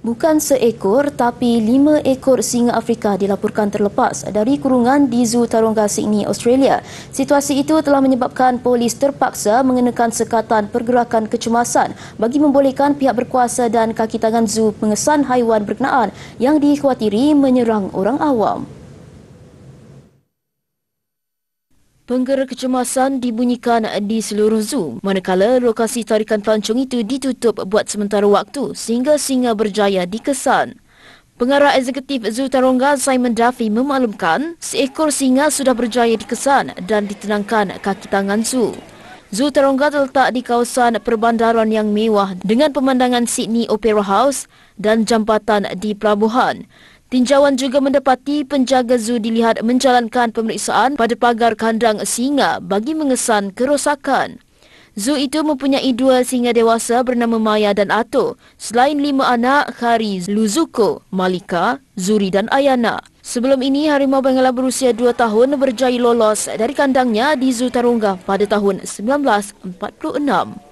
Bukan seekor tapi lima ekor singa Afrika dilaporkan terlepas dari kurungan di Zoo Tarongga Sydney, Australia. Situasi itu telah menyebabkan polis terpaksa mengenakan sekatan pergerakan kecemasan bagi membolehkan pihak berkuasa dan kakitangan zoo pengesan haiwan berkenaan yang dikhawatiri menyerang orang awam. Penggera kecemasan dibunyikan di seluruh zoo, manakala lokasi tarikan pelancong itu ditutup buat sementara waktu sehingga singa berjaya dikesan. Pengarah eksekutif Zoo Tarongga Simon Duffy memaklumkan seekor singa sudah berjaya dikesan dan ditenangkan kaki tangan zoo. Zoo Tarongga terletak di kawasan perbandaran yang mewah dengan pemandangan Sydney Opera House dan jambatan di pelabuhan. Tinjauan juga mendapati penjaga zoo dilihat menjalankan pemeriksaan pada pagar kandang singa bagi mengesan kerosakan. Zoo itu mempunyai dua singa dewasa bernama Maya dan Ato, selain lima anak Khari, Luzuko, Malika, Zuri dan Ayana. Sebelum ini, harimau Bengala berusia dua tahun berjaya lolos dari kandangnya di Zoo Tarungga pada tahun 1946.